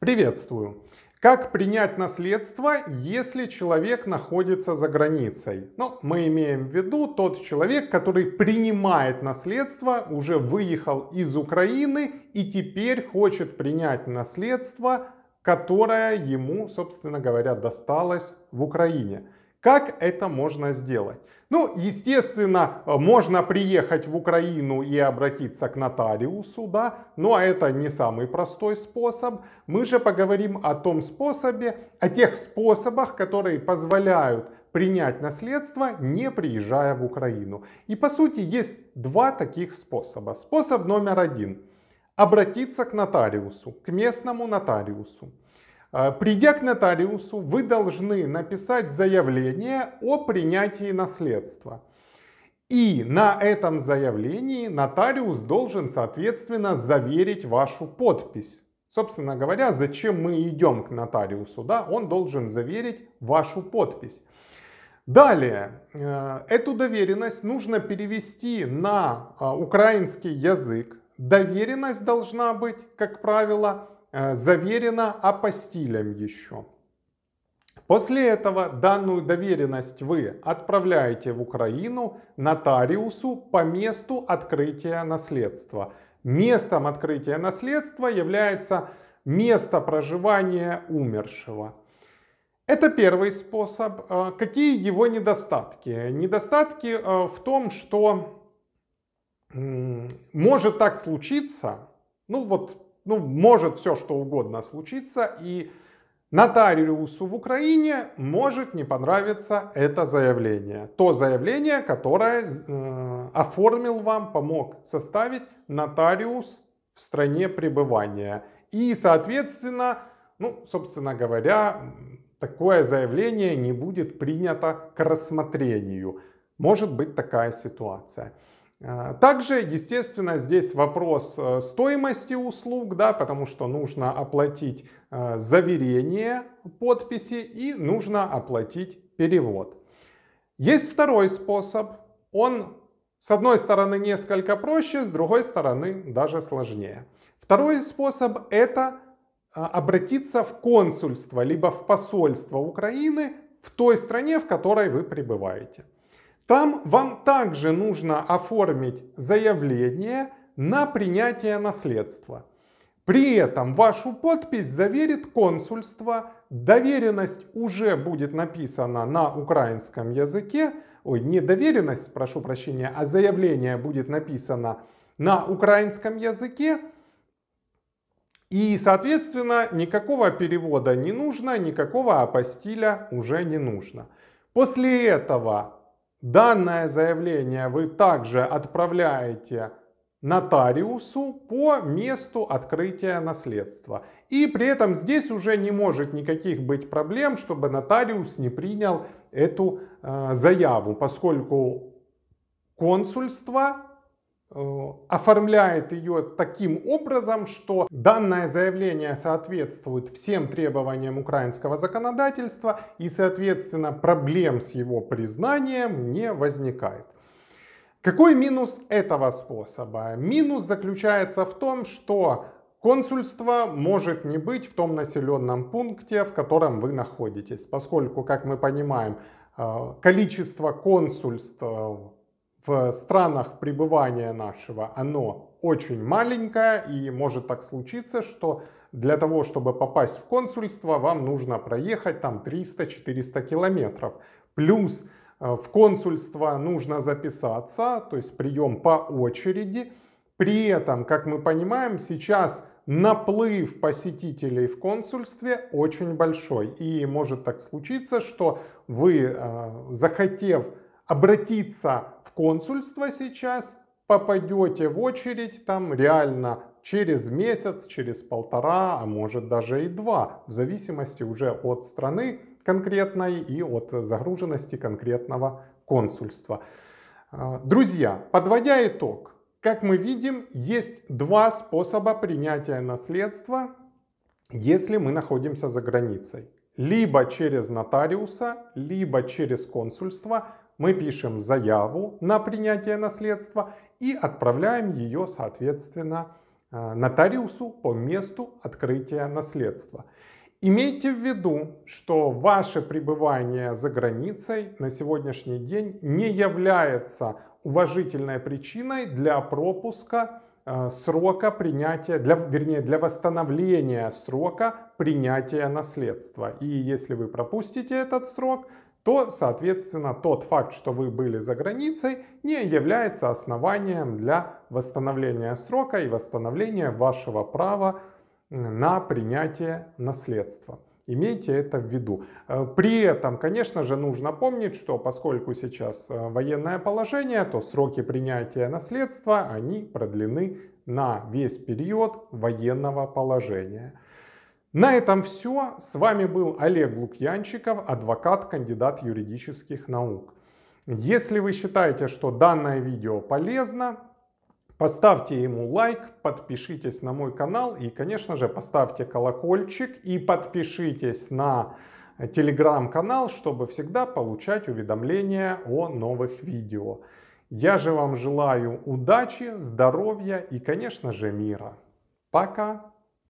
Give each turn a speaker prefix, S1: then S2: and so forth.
S1: Приветствую! Как принять наследство, если человек находится за границей? Ну, мы имеем в виду тот человек, который принимает наследство, уже выехал из Украины и теперь хочет принять наследство, которое ему, собственно говоря, досталось в Украине. Как это можно сделать? Ну, естественно, э, можно приехать в Украину и обратиться к нотариусу, да, но это не самый простой способ. Мы же поговорим о том способе, о тех способах, которые позволяют принять наследство, не приезжая в Украину. И по сути есть два таких способа. Способ номер один. Обратиться к нотариусу, к местному нотариусу. А, придя к нотариусу, вы должны написать заявление о принятии наследства. И на этом заявлении нотариус должен, соответственно, заверить вашу подпись. Собственно говоря, зачем мы идем к нотариусу? Да? Он должен заверить вашу подпись. Далее, э, эту доверенность нужно перевести на а, украинский язык. Доверенность должна быть, как правило, Э, заверена апостилем еще. После этого данную доверенность вы отправляете в Украину нотариусу по месту открытия наследства. Местом открытия наследства является место проживания умершего. Это первый способ. Э, какие его недостатки? Недостатки э, в том, что может так случиться, ну вот ну, может все что угодно случиться, и нотариусу в Украине может не понравиться это заявление. То заявление, которое э, оформил вам, помог составить нотариус в стране пребывания. И, соответственно, ну, собственно говоря, такое заявление не будет принято к рассмотрению. Может быть такая ситуация. А, также, естественно, здесь вопрос э, стоимости услуг, да, потому что нужно оплатить э, заверение подписи и нужно оплатить перевод. Есть второй способ. Он, с одной стороны, несколько проще, с другой стороны, даже сложнее. Второй способ – это а, обратиться в консульство, либо в посольство Украины в той стране, в которой вы пребываете. Там вам также нужно оформить заявление на принятие наследства. При этом вашу подпись заверит консульство, доверенность уже будет написана на украинском языке, ой, не доверенность, прошу прощения, а заявление будет написано на украинском языке, и, соответственно, никакого перевода не нужно, никакого апостиля уже не нужно. После этого Данное заявление вы также отправляете нотариусу по месту открытия наследства. И при этом здесь уже не может никаких быть проблем, чтобы нотариус не принял эту э, заяву, поскольку консульство Э, оформляет ее таким образом, что данное заявление соответствует всем требованиям украинского законодательства и, соответственно, проблем с его признанием не возникает. Какой минус этого способа? Минус заключается в том, что Консульство может не быть в том населенном пункте, в котором вы находитесь, поскольку, как мы понимаем, э, количество консульств в странах пребывания нашего, оно очень маленькое, и может так случиться, что для того, чтобы попасть в консульство, вам нужно проехать там 300-400 километров. Плюс э, в консульство нужно записаться, то есть прием по очереди. При этом, как мы понимаем, сейчас наплыв посетителей в консульстве очень большой. И может так случиться, что вы, э, захотев обратиться консульство сейчас, попадете в очередь там реально через месяц, через полтора, а может даже и два, в зависимости уже от страны конкретной и от загруженности конкретного консульства. А, друзья, подводя итог, как мы видим, есть два способа принятия наследства, если мы находимся за границей. Либо через нотариуса, либо через консульство – мы пишем заяву на принятие наследства и отправляем ее, соответственно, э, нотариусу по месту открытия наследства. Имейте в виду, что ваше пребывание за границей на сегодняшний день не является уважительной причиной для пропуска э, срока принятия, для, вернее, для восстановления срока принятия наследства. И если вы пропустите этот срок, то, соответственно, тот факт, что вы были за границей, не является основанием для восстановления срока и восстановления вашего права на принятие наследства. Имейте это в виду. Э, при этом, конечно же, нужно помнить, что поскольку сейчас э, военное положение, то сроки принятия наследства, они продлены на весь период военного положения. На этом все. С вами был Олег Лукьянчиков, адвокат, кандидат юридических наук. Если вы считаете, что данное видео полезно, поставьте ему лайк, подпишитесь на мой канал и, конечно же, поставьте колокольчик и подпишитесь на телеграм-канал, чтобы всегда получать уведомления о новых видео. Я же вам желаю удачи, здоровья и, конечно же, мира. Пока!